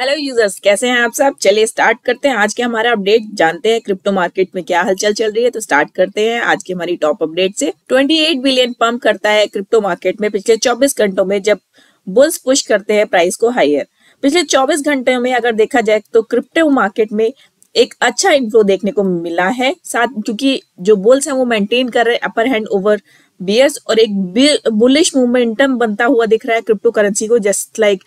hello users कैसे हैं आप सब चलिए स्टार्ट करते हैं आज के हमारा अपडेट जानते हैं क्रिप्टो मार्केट में क्या हलचल चल रही है तो स्टार्ट करते हैं आज की हमारी टॉप अपडेट से 28 बिलियन पंप करता है क्रिप्टो मार्केट में पिछले 24 घंटों में जब बुल्स पुश करते हैं प्राइस को हायर पिछले 24 घंटे में अगर देखा जाए तो क्रिप्टो मार्केट में एक अच्छा इन्फ्लो देखने को मिला है साथ क्योंकि जो बुल्स है वो मेंटेन कर रहे हैं अपर हैंड ओवर बियर्स और एक बुलिश मोमेंटम बनता हुआ दिख रहा है क्रिप्टो करेंसी को जस्ट लाइक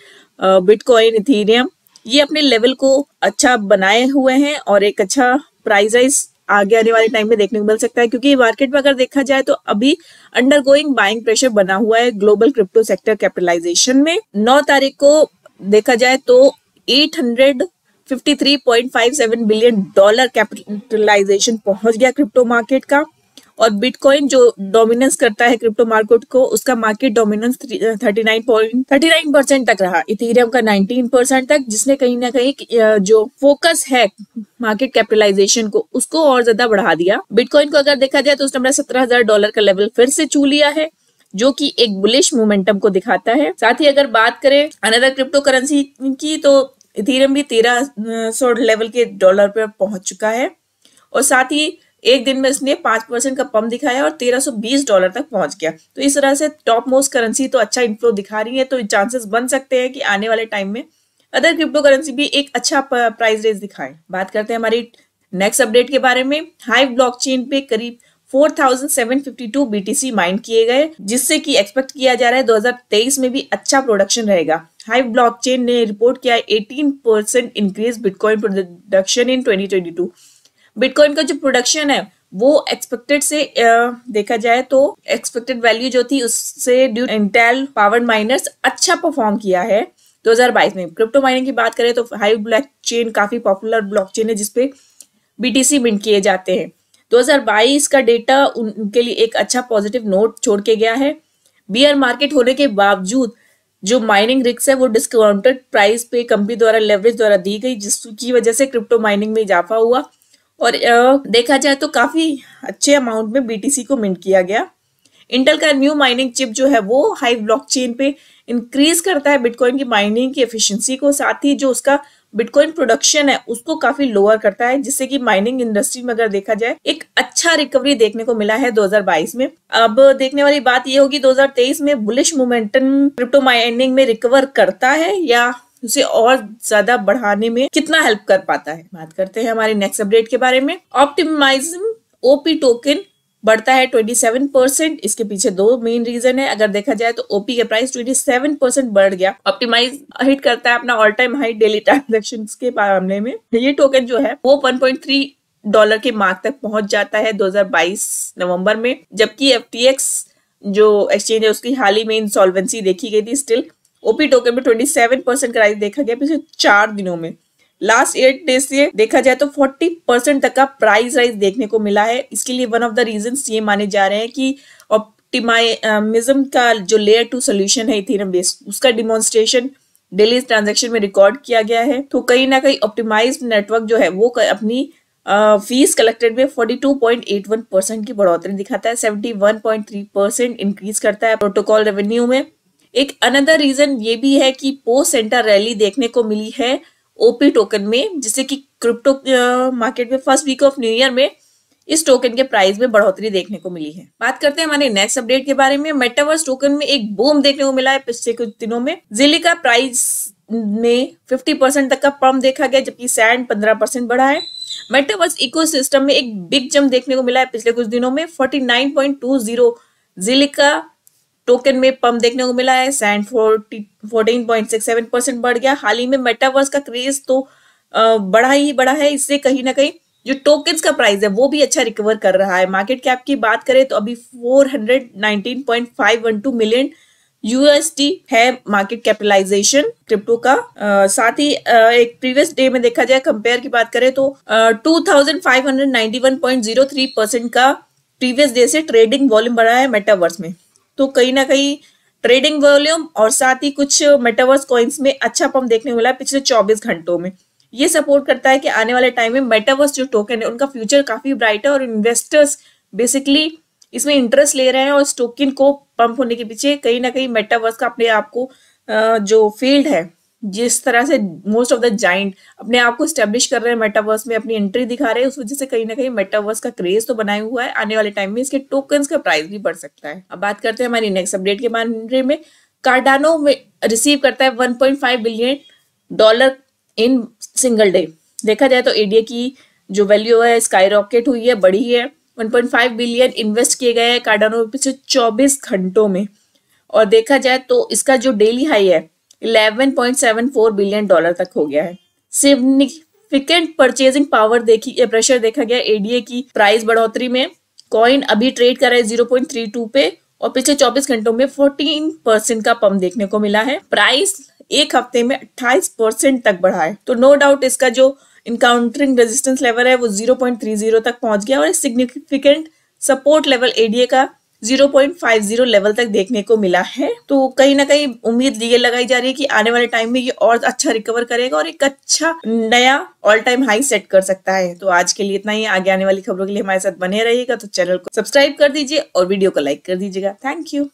बिटकॉइन इथीरियम ये अपने लेवल को अच्छा बनाए हुए हैं और एक अच्छा प्राइज आगे आने वाले टाइम में देखने को मिल सकता है क्योंकि मार्केट में अगर देखा जाए तो अभी अंडर गोइंग बाइंग प्रेशर बना हुआ है ग्लोबल क्रिप्टो सेक्टर कैपिटलाइजेशन में नौ तारीख को देखा जाए तो 853.57 बिलियन डॉलर कैपिटलाइजेशन पहुंच गया क्रिप्टो मार्केट का और बिटकॉइन जो डोमिनेंस करता है क्रिप्टो मार्केट को उसका market dominance thirty nine point thirty nine percent तक रहा इथेरियम का नाइनटीन परसेंट तक जिसने कहीं ना कहीं uh, जो फोकस है मार्केट कैपिटलाइजेशन को उसको और ज्यादा बढ़ा दिया बिटकॉइन को अगर देखा जाए तो उसने सत्रह हजार डॉलर का लेवल फिर से छू लिया है जो कि एक बुलिश मोमेंटम को दिखाता है साथ ही अगर बात करें अनदर क्रिप्टो करेंसी की तो इथेरियम भी तेरह uh, सौ लेवल के डॉलर पर पहुंच चुका है और साथ ही एक दिन में इसने पांच परसेंट का पम्प दिखाया और तेरह सौ बीस डॉलर तक पहुंच गया तो इस तरह से टॉप मोस्ट करेंसी तो अच्छा इन्फ्लो दिखा रही है तो चांसेस बन सकते हैं कि आने वाले टाइम में अदर क्रिप्टो करेंसी भी एक अच्छा प्राइस रेस दिखाए बात करते हैं हमारी नेक्स्ट अपडेट के बारे में हाइव ब्लॉकचेन पे करीब 4,752 BTC माइंड किए गए जिससे कि एक्सपेक्ट किया जा रहा है 2023 में भी अच्छा प्रोडक्शन रहेगा हाइव ब्लॉकचेन ने रिपोर्ट किया 18 percent increase bitcoin production in 2022 bitcoin का जो प्रोडक्शन है वो एक्सपेक्टेड से देखा जाए तो एक्सपेक्टेड वैल्यू जो थी उससे ड्यू इंटेल पावर माइनर्स अच्छा परफॉर्म किया है 2022 में क्रिप्टो माइनिंग की बात करें तो हाई ब्लैक चेन काफी पॉपुलर ब्लॉक चेन है जिसपे बीटीसी मिंट किए जाते हैं 2022 का डेटा उनके लिए एक अच्छा पॉजिटिव नोट छोड़ के गया है बियर मार्केट होने के बावजूद जो माइनिंग रिक्स है वो डिस्काउंटेड प्राइस पे कंपनी द्वारा लेवरेज द्वारा दी गई जिसकी वजह से क्रिप्टो माइनिंग में इजाफा हुआ और देखा जाए तो काफ़ी अच्छे अमाउंट में बीटीसी को मिंट किया गया इंटेल का न्यू माइनिंग चिप जो है वो हाई ब्लॉकचेन पे इंक्रीज करता है बिटकॉइन की माइनिंग की एफिशिएंसी को साथ ही जो उसका बिटकॉइन प्रोडक्शन है उसको काफी लोअर करता है जिससे कि माइनिंग इंडस्ट्री में अगर देखा जाए एक अच्छा रिकवरी देखने को मिला है 2022 में अब देखने वाली बात यह होगी 2023 में बुलिश मोमेंटम क्रिप्टो माइनिंग में रिकवर करता है या उसे और ज्यादा बढ़ाने में कितना हेल्प कर पाता है बात करते हैं हमारे नेक्स्ट अपडेट के बारे में ऑप्टिमाइजम ओपी टोकन बढ़ता है 27 परसेंट इसके पीछे दो मेन रीजन है अगर देखा जाए तो ओपी का प्राइस 27 परसेंट बढ़ गया ऑप्टिमाइज हिट करता है अपना all time high daily transaction के मामले में ये टोकन जो है वो 1.3 डॉलर के मार्क तक पहुंच जाता है 2022 नवंबर में जबकि एफ जो एक्सचेंज है उसकी हाल ही में इंसॉल्वेंसी देखी गई थी स्टिल ओपी टोकन में 27 परसेंट का राइज देखा गया पिछले चार दिनों में लास्ट एट डेज से देखा जाए तो 40 परसेंट तक का प्राइस राइज देखने को मिला है इसके लिए वन ऑफ द रीजन ये माने जा रहे हैं कि ऑप्टिमाइजम का जो लेयर टू सोल्यूशन है इथेरियम बेस उसका डिमोन्स्ट्रेशन डेली ट्रांजेक्शन में रिकॉर्ड किया गया है तो कहीं ना कहीं ऑप्टिमाइज नेटवर्क जो है वो अपनी फीस कलेक्टेड में 42.81 परसेंट की बढ़ोतरी दिखाता है 71.3 परसेंट इंक्रीज करता है प्रोटोकॉल रेवेन्यू में एक अनदर रीजन ये भी है कि पोस्ट सेंटर रैली देखने को मिली है ओपी टोकन में जिससे कि क्रिप्टो मार्केट में first week of new year में इस टोकन के प्राइस में बढ़ोतरी देखने को मिली है बात करते हैं हमारे नेक्स्ट अपडेट के बारे में मेटावर्स टोकन में एक बूम देखने को मिला है पिछले कुछ दिनों में जिले का प्राइस में 50 परसेंट तक का पम्प देखा गया जबकि सैंड 15 परसेंट बढ़ा है मेटावर्स इकोसिस्टम में एक बिग जम्प देखने को मिला है पिछले कुछ दिनों में 49.20 जिले का टोकन में पम्प देखने को मिला है sand fourteen point six seven percent बढ़ गया हाल ही में मेटावर्स का क्रेज तो बढ़ा ही बढ़ा है इससे कहीं ना कहीं जो टोकन का प्राइस है वो भी अच्छा रिकवर कर रहा है मार्केट कैप की बात करें तो अभी 419.512 मिलियन यूएसडी है मार्केट कैपिटलाइजेशन क्रिप्टो का आ, साथ ही आ, एक प्रीवियस डे में देखा जाए कंपेयर की बात करें तो two thousand five hundred ninety one point zero three percent का प्रीवियस डे से ट्रेडिंग वॉल्यूम बढ़ा है मेटावर्स में तो कहीं ना कहीं ट्रेडिंग वॉल्यूम और साथ ही कुछ मेटावर्स कॉइन्स में अच्छा पंप देखने मिला है पिछले 24 घंटों में ये सपोर्ट करता है कि आने वाले टाइम में मेटावर्स जो टोकन है उनका फ्यूचर काफी ब्राइट है और इन्वेस्टर्स बेसिकली इसमें इंटरेस्ट ले रहे हैं और इस टोकन को पंप होने के पीछे कहीं ना कहीं मेटावर्स का अपने आप को जो फील्ड है जिस तरह से मोस्ट ऑफ द जाइंट अपने आप को स्टेब्लिश कर रहे हैं मेटावर्स में अपनी एंट्री दिखा रहे हैं उस वजह से कहीं ना कहीं मेटावर्स का क्रेज तो बनाया हुआ है आने वाले टाइम में इसके टोकन्स का प्राइस भी बढ़ सकता है अब बात करते हैं हमारी नेक्स्ट अपडेट के मामले में कार्डानो में रिसीव करता है 1.5 billion dollar in single day देखा जाए तो एडीए की जो वैल्यू है स्काई रॉकेट हुई है बढ़ी है 1.5 बिलियन इन्वेस्ट किए गए हैं कार्डानो में पिछले 24 घंटों में और देखा जाए तो इसका जो डेली हाई है 11.74 बिलियन डॉलर तक हो गया है सिग्निफिकेंट परचेजिंग पावर देखी या प्रेशर देखा गया एडीए की प्राइस बढ़ोतरी में कॉइन अभी ट्रेड कर रहा है 0.32 पे और पिछले 24 घंटों में 14 परसेंट का पम्प देखने को मिला है प्राइस एक हफ्ते में 28 परसेंट तक बढ़ा है तो नो डाउट इसका जो इनकाउंटरिंग रेजिस्टेंस लेवल है वो 0.30 तक पहुंच गया और सिग्निफिकेंट सपोर्ट लेवल एडीए का 0.50 लेवल तक देखने को मिला है तो कहीं ना कहीं उम्मीद ये लगाई जा रही है कि आने वाले टाइम में ये और अच्छा रिकवर करेगा और एक अच्छा नया ऑल टाइम हाई सेट कर सकता है तो आज के लिए इतना ही आगे आने वाली खबरों के लिए हमारे साथ बने रहिएगा तो चैनल को सब्सक्राइब कर दीजिए और वीडियो को लाइक कर दीजिएगा थैंक यू